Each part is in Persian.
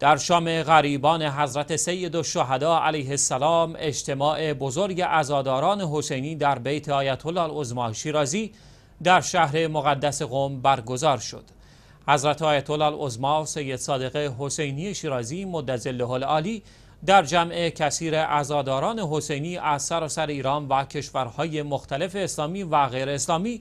در شام غریبان حضرت سید و شهدا علیه السلام اجتماع بزرگ ازاداران حسینی در بیت آیت الله ازما شیرازی در شهر مقدس قم برگزار شد حضرت آیت الله ازما سید صادق حسینی شیرازی مدزله العالی در جمع کثیر ازاداران حسینی از سراسر ایران و کشورهای مختلف اسلامی و غیر اسلامی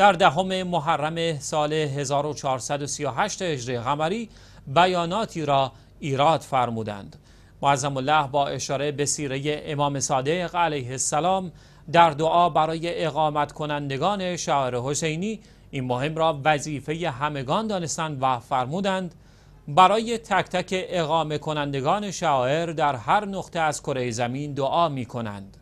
در دهم محرم سال 1438 هجری قمری بیاناتی را ایراد فرمودند معظم الله با اشاره به سیره امام صادق علیه السلام در دعا برای اقامت کنندگان شعر حسینی این مهم را وظیفه همگان دانستند و فرمودند برای تک تک اقامه کنندگان شاعر در هر نقطه از کره زمین دعا می کنند.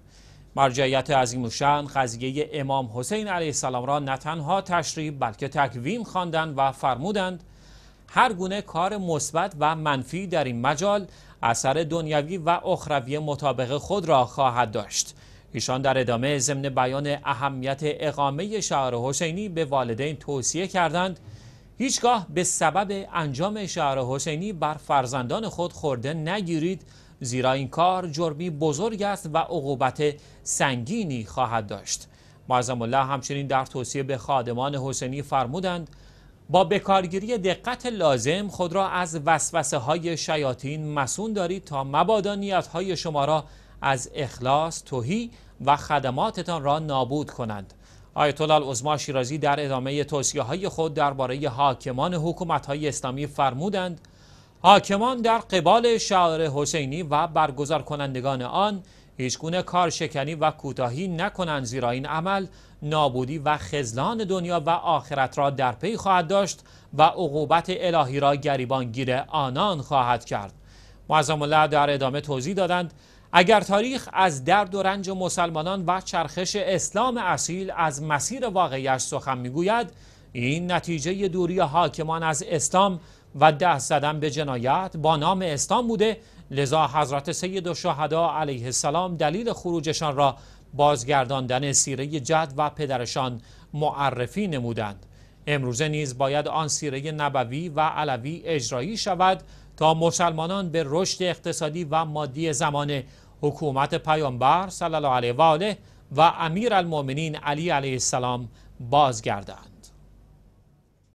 مرجعیت شن قضیه امام حسین علیه السلام را نه تنها تشریح بلکه تکویم خواندند و فرمودند هر گونه کار مثبت و منفی در این مجال اثر دنیوی و اخروی مطابق خود را خواهد داشت ایشان در ادامه ضمن بیان اهمیت اقامه شعر حسینی به والدین توصیه کردند هیچگاه به سبب انجام شعر حسینی بر فرزندان خود خورده نگیرید زیرا این کار جرمی بزرگ است و عقوبت سنگینی خواهد داشت معظم الله همچنین در توصیه به خادمان حسینی فرمودند با بکارگیری دقت لازم خود را از وسوسه های شیاطین مسون دارید تا مبادا نیت های شما را از اخلاص توهی و خدماتتان را نابود کنند آیت الله العظما شیرازی در ادامه توصیه های خود درباره حاکمان حکومت های اسلامی فرمودند حاکمان در قبال شعار حسینی و برگزار کنندگان آن هیچگونه کارشکنی و کوتاهی نکنند زیرا این عمل نابودی و خزلان دنیا و آخرت را در پی خواهد داشت و عقوبت الهی را گریبانگیر آنان خواهد کرد معظم الله در ادامه توضیح دادند اگر تاریخ از درد و رنج مسلمانان و چرخش اسلام اصیل از مسیر واقعیش سخن میگوید این نتیجه دوری حاکمان از اسلام و ده زدن به جنایت با نام اسلام بوده لذا حضرت سید و شهدا علیه السلام دلیل خروجشان را بازگرداندن سیره جد و پدرشان معرفی نمودند امروزه نیز باید آن سیره نبوی و علوی اجرایی شود تا مسلمانان به رشد اقتصادی و مادی زمان حکومت پیامبر صلی الله علیه و آله و امیر علی علیه السلام بازگردند